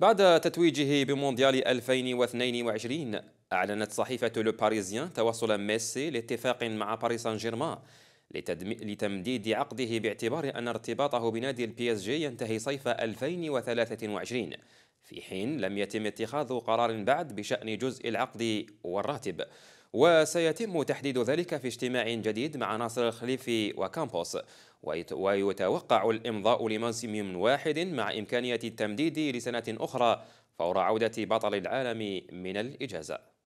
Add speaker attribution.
Speaker 1: بعد تتويجه بمونديال 2022 أعلنت صحيفة لو باريزيان توصل ميسي لاتفاق مع باريس سان جيرمان لتمديد عقده باعتبار أن ارتباطه بنادي البي اس جي ينتهي صيف 2023 في حين لم يتم اتخاذ قرار بعد بشأن جزء العقد والراتب وسيتم تحديد ذلك في اجتماع جديد مع ناصر الخليفي وكامبوس ويتوقع الإمضاء لموسم واحد مع إمكانية التمديد لسنة أخرى فور عودة بطل العالم من الإجازة